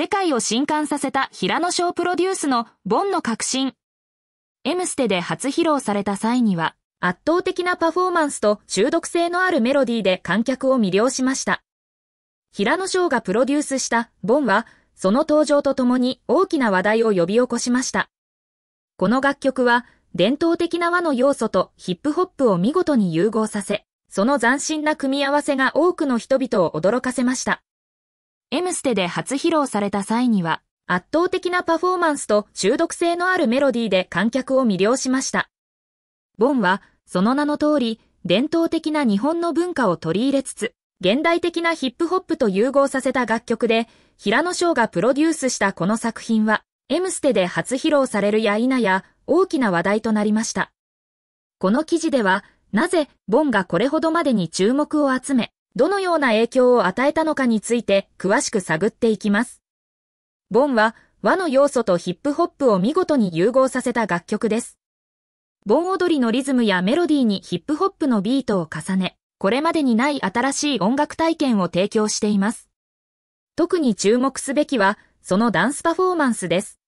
世界を震撼させた平野翔プロデュースのボンの革新。ムステで初披露された際には、圧倒的なパフォーマンスと中毒性のあるメロディーで観客を魅了しました。平野翔がプロデュースしたボンは、その登場とともに大きな話題を呼び起こしました。この楽曲は、伝統的な和の要素とヒップホップを見事に融合させ、その斬新な組み合わせが多くの人々を驚かせました。M ステで初披露された際には、圧倒的なパフォーマンスと中毒性のあるメロディーで観客を魅了しました。ボンは、その名の通り、伝統的な日本の文化を取り入れつつ、現代的なヒップホップと融合させた楽曲で、平野翔がプロデュースしたこの作品は、M ステで初披露されるや否や、大きな話題となりました。この記事では、なぜ、ボンがこれほどまでに注目を集め、どのような影響を与えたのかについて詳しく探っていきます。ボンは和の要素とヒップホップを見事に融合させた楽曲です。盆踊りのリズムやメロディーにヒップホップのビートを重ね、これまでにない新しい音楽体験を提供しています。特に注目すべきは、そのダンスパフォーマンスです。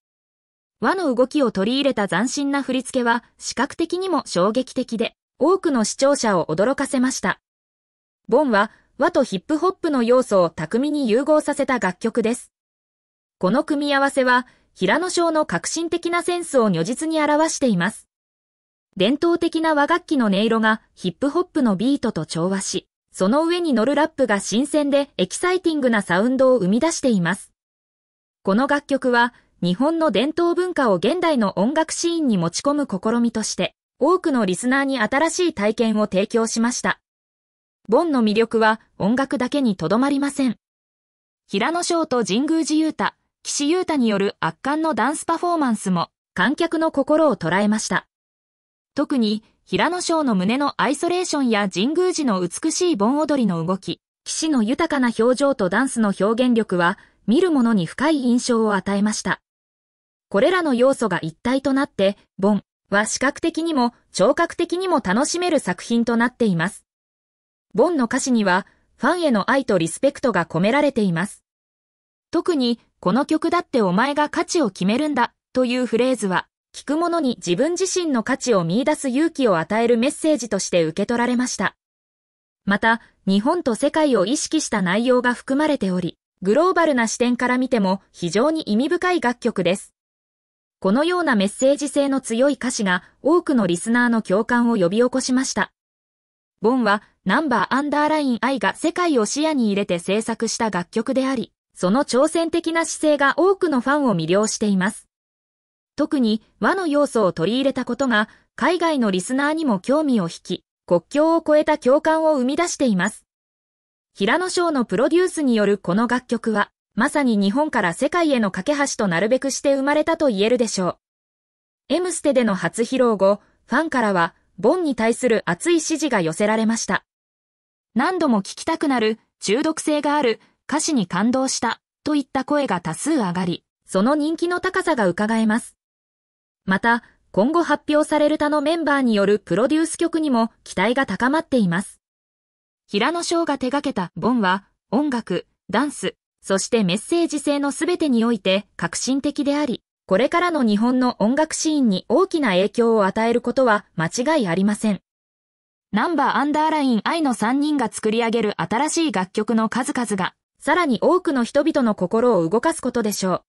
和の動きを取り入れた斬新な振り付けは、視覚的にも衝撃的で、多くの視聴者を驚かせました。ボンは、和とヒップホップの要素を巧みに融合させた楽曲です。この組み合わせは、平野翔の革新的なセンスを如実に表しています。伝統的な和楽器の音色がヒップホップのビートと調和し、その上に乗るラップが新鮮でエキサイティングなサウンドを生み出しています。この楽曲は日本の伝統文化を現代の音楽シーンに持ち込む試みとして、多くのリスナーに新しい体験を提供しました。ボンの魅力は音楽だけにとどまりません。平野翔と神宮寺優太、岸優太による圧巻のダンスパフォーマンスも観客の心を捉えました。特に平野翔の胸のアイソレーションや神宮寺の美しい盆踊りの動き、岸の豊かな表情とダンスの表現力は見る者に深い印象を与えました。これらの要素が一体となって、ボンは視覚的にも聴覚的にも楽しめる作品となっています。ボンの歌詞には、ファンへの愛とリスペクトが込められています。特に、この曲だってお前が価値を決めるんだというフレーズは、聞く者に自分自身の価値を見出す勇気を与えるメッセージとして受け取られました。また、日本と世界を意識した内容が含まれており、グローバルな視点から見ても非常に意味深い楽曲です。このようなメッセージ性の強い歌詞が多くのリスナーの共感を呼び起こしました。ボンはナンバーアンダーライン I が世界を視野に入れて制作した楽曲であり、その挑戦的な姿勢が多くのファンを魅了しています。特に和の要素を取り入れたことが海外のリスナーにも興味を引き、国境を越えた共感を生み出しています。平野翔のプロデュースによるこの楽曲は、まさに日本から世界への架け橋となるべくして生まれたと言えるでしょう。M ステでの初披露後、ファンからはボンに対する熱い支持が寄せられました。何度も聞きたくなる、中毒性がある、歌詞に感動した、といった声が多数上がり、その人気の高さが伺えます。また、今後発表される他のメンバーによるプロデュース曲にも期待が高まっています。平野翔が手掛けたボンは、音楽、ダンス、そしてメッセージ性の全てにおいて革新的であり、これからの日本の音楽シーンに大きな影響を与えることは間違いありません。ナンバーアンダーライン I の3人が作り上げる新しい楽曲の数々が、さらに多くの人々の心を動かすことでしょう。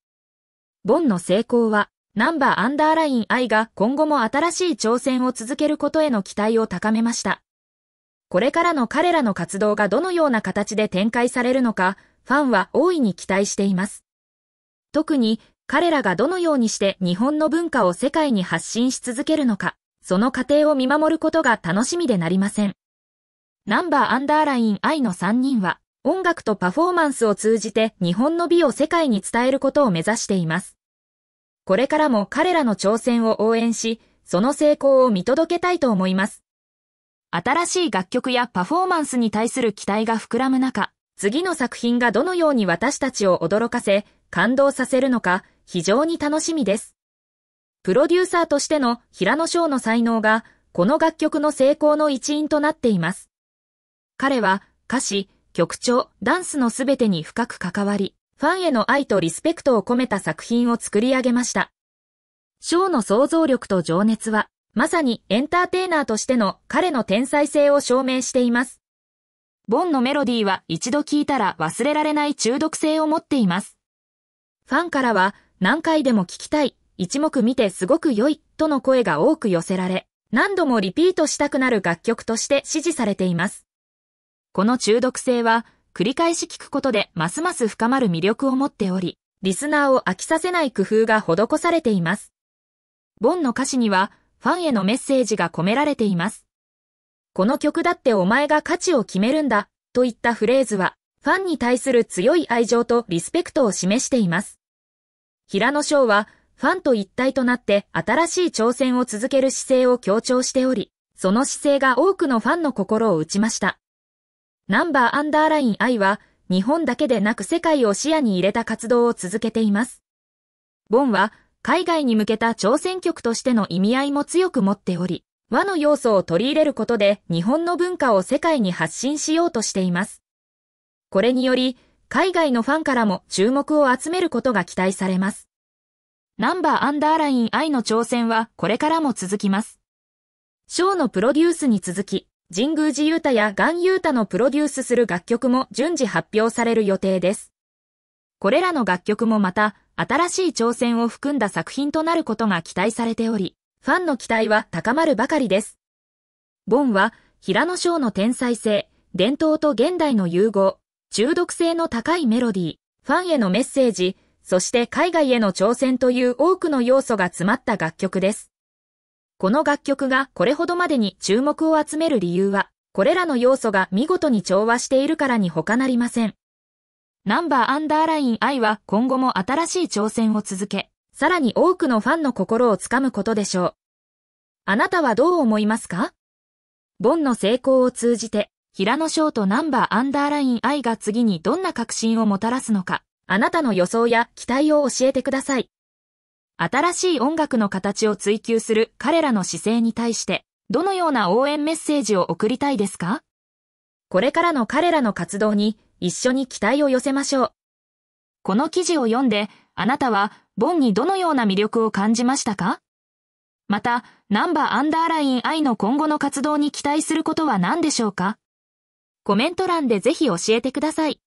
ボンの成功は、ナンバーアンダーライン I が今後も新しい挑戦を続けることへの期待を高めました。これからの彼らの活動がどのような形で展開されるのか、ファンは大いに期待しています。特に彼らがどのようにして日本の文化を世界に発信し続けるのか、その過程を見守ることが楽しみでなりません。ナンバーアンダーライン I の3人は、音楽とパフォーマンスを通じて日本の美を世界に伝えることを目指しています。これからも彼らの挑戦を応援し、その成功を見届けたいと思います。新しい楽曲やパフォーマンスに対する期待が膨らむ中、次の作品がどのように私たちを驚かせ、感動させるのか、非常に楽しみです。プロデューサーとしての平野翔の才能が、この楽曲の成功の一因となっています。彼は歌詞、曲調、ダンスのすべてに深く関わり、ファンへの愛とリスペクトを込めた作品を作り上げました。翔の想像力と情熱は、まさにエンターテイナーとしての彼の天才性を証明しています。ボンのメロディーは一度聴いたら忘れられない中毒性を持っています。ファンからは何回でも聞きたい、一目見てすごく良い、との声が多く寄せられ、何度もリピートしたくなる楽曲として支持されています。この中毒性は、繰り返し聞くことでますます深まる魅力を持っており、リスナーを飽きさせない工夫が施されています。ボンの歌詞には、ファンへのメッセージが込められています。この曲だってお前が価値を決めるんだ、といったフレーズは、ファンに対する強い愛情とリスペクトを示しています。平野翔は、ファンと一体となって新しい挑戦を続ける姿勢を強調しており、その姿勢が多くのファンの心を打ちました。ナンバーアンダーライン愛は、日本だけでなく世界を視野に入れた活動を続けています。ボンは、海外に向けた挑戦曲としての意味合いも強く持っており、和の要素を取り入れることで日本の文化を世界に発信しようとしています。これにより、海外のファンからも注目を集めることが期待されます。ナンバーアンダーライン I の挑戦はこれからも続きます。ショーのプロデュースに続き、神宮寺ユータやガンユータのプロデュースする楽曲も順次発表される予定です。これらの楽曲もまた、新しい挑戦を含んだ作品となることが期待されており、ファンの期待は高まるばかりです。ボンは、平野翔の天才性、伝統と現代の融合、中毒性の高いメロディー、ファンへのメッセージ、そして海外への挑戦という多くの要素が詰まった楽曲です。この楽曲がこれほどまでに注目を集める理由は、これらの要素が見事に調和しているからに他なりません。ナンバーアンダーライン I は今後も新しい挑戦を続け、さらに多くのファンの心をつかむことでしょう。あなたはどう思いますかボンの成功を通じて、平野翔とナンバーアンダーライン I が次にどんな革新をもたらすのか、あなたの予想や期待を教えてください。新しい音楽の形を追求する彼らの姿勢に対して、どのような応援メッセージを送りたいですかこれからの彼らの活動に一緒に期待を寄せましょう。この記事を読んで、あなたは、ボンにどのような魅力を感じましたかまた、ナンバーアンダーライン I の今後の活動に期待することは何でしょうかコメント欄でぜひ教えてください。